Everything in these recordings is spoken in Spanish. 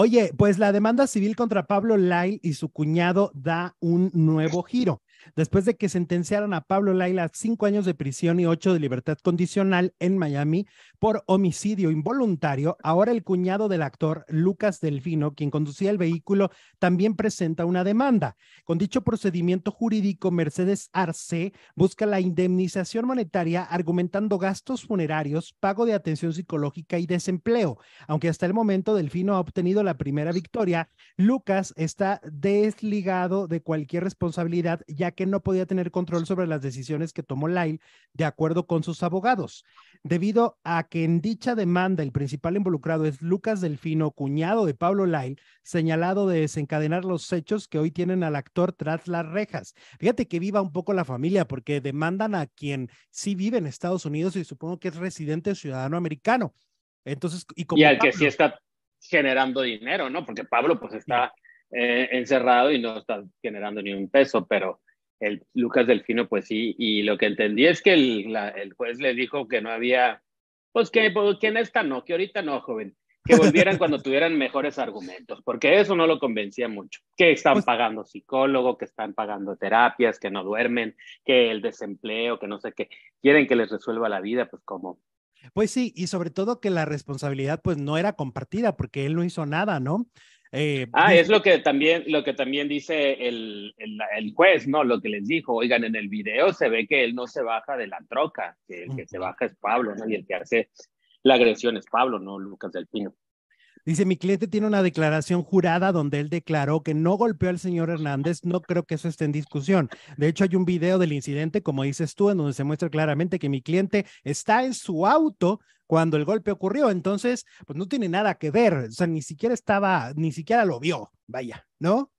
Oye, pues la demanda civil contra Pablo Lyle y su cuñado da un nuevo giro después de que sentenciaron a Pablo Laila cinco años de prisión y ocho de libertad condicional en Miami por homicidio involuntario, ahora el cuñado del actor Lucas Delfino, quien conducía el vehículo, también presenta una demanda. Con dicho procedimiento jurídico, Mercedes Arce busca la indemnización monetaria argumentando gastos funerarios, pago de atención psicológica y desempleo. Aunque hasta el momento Delfino ha obtenido la primera victoria, Lucas está desligado de cualquier responsabilidad ya que no podía tener control sobre las decisiones que tomó Lyle de acuerdo con sus abogados. Debido a que en dicha demanda el principal involucrado es Lucas Delfino, cuñado de Pablo Lyle, señalado de desencadenar los hechos que hoy tienen al actor tras las rejas. Fíjate que viva un poco la familia porque demandan a quien sí vive en Estados Unidos y supongo que es residente ciudadano americano. Entonces, y, al que sí está generando dinero, ¿no? Porque Pablo pues está eh, encerrado y no está generando ni un peso, pero el Lucas Delfino, pues sí, y lo que entendí es que el, el juez le dijo que no había, pues, pues que, en esta no, que ahorita no, joven, que volvieran cuando tuvieran mejores argumentos, porque eso no lo convencía mucho, que están pues pagando psicólogo, que están pagando terapias, que no duermen, que el desempleo, que no sé qué, quieren que les resuelva la vida, pues como... Pues sí, y sobre todo que la responsabilidad pues no era compartida porque él no hizo nada, ¿no? Eh, ah, es lo que también, lo que también dice el, el, juez, ¿no? Lo que les dijo, oigan, en el video se ve que él no se baja de la troca, que el que se baja es Pablo, ¿no? Y el que hace la agresión es Pablo, no Lucas del Pino. Dice, mi cliente tiene una declaración jurada donde él declaró que no golpeó al señor Hernández. No creo que eso esté en discusión. De hecho, hay un video del incidente, como dices tú, en donde se muestra claramente que mi cliente está en su auto cuando el golpe ocurrió. Entonces, pues no tiene nada que ver. O sea, ni siquiera estaba, ni siquiera lo vio. Vaya, ¿no?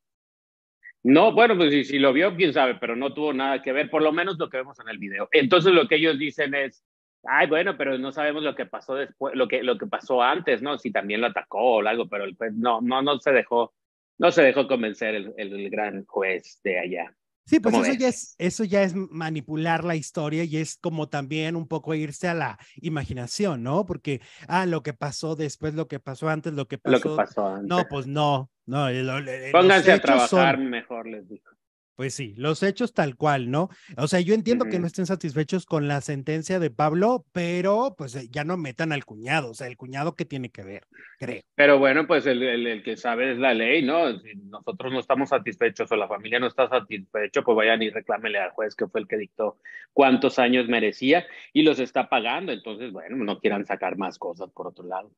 No, bueno, pues si, si lo vio, quién sabe, pero no tuvo nada que ver, por lo menos lo que vemos en el video. Entonces, lo que ellos dicen es, Ay, bueno, pero no sabemos lo que pasó después, lo que, lo que pasó antes, ¿no? Si también lo atacó o algo, pero no, no, no se dejó, no se dejó convencer el, el, gran juez de allá. Sí, pues eso ya, es, eso ya es manipular la historia y es como también un poco irse a la imaginación, ¿no? Porque, ah, lo que pasó después, lo que pasó antes, lo que pasó. Lo que pasó antes. No, pues no, no, Pónganse a trabajar mejor, les digo. Pues sí, los hechos tal cual, ¿no? O sea, yo entiendo que no estén satisfechos con la sentencia de Pablo, pero pues eh, ya no metan al cuñado, o sea, el cuñado que tiene que ver, creo. Pero bueno, pues el, que sabe es la ley, ¿no? Si nosotros no estamos satisfechos o la familia no está satisfecha, pues vayan y reclámele al juez que fue el que dictó cuántos años merecía y los está pagando, entonces, bueno, no quieran sacar más cosas por otro lado.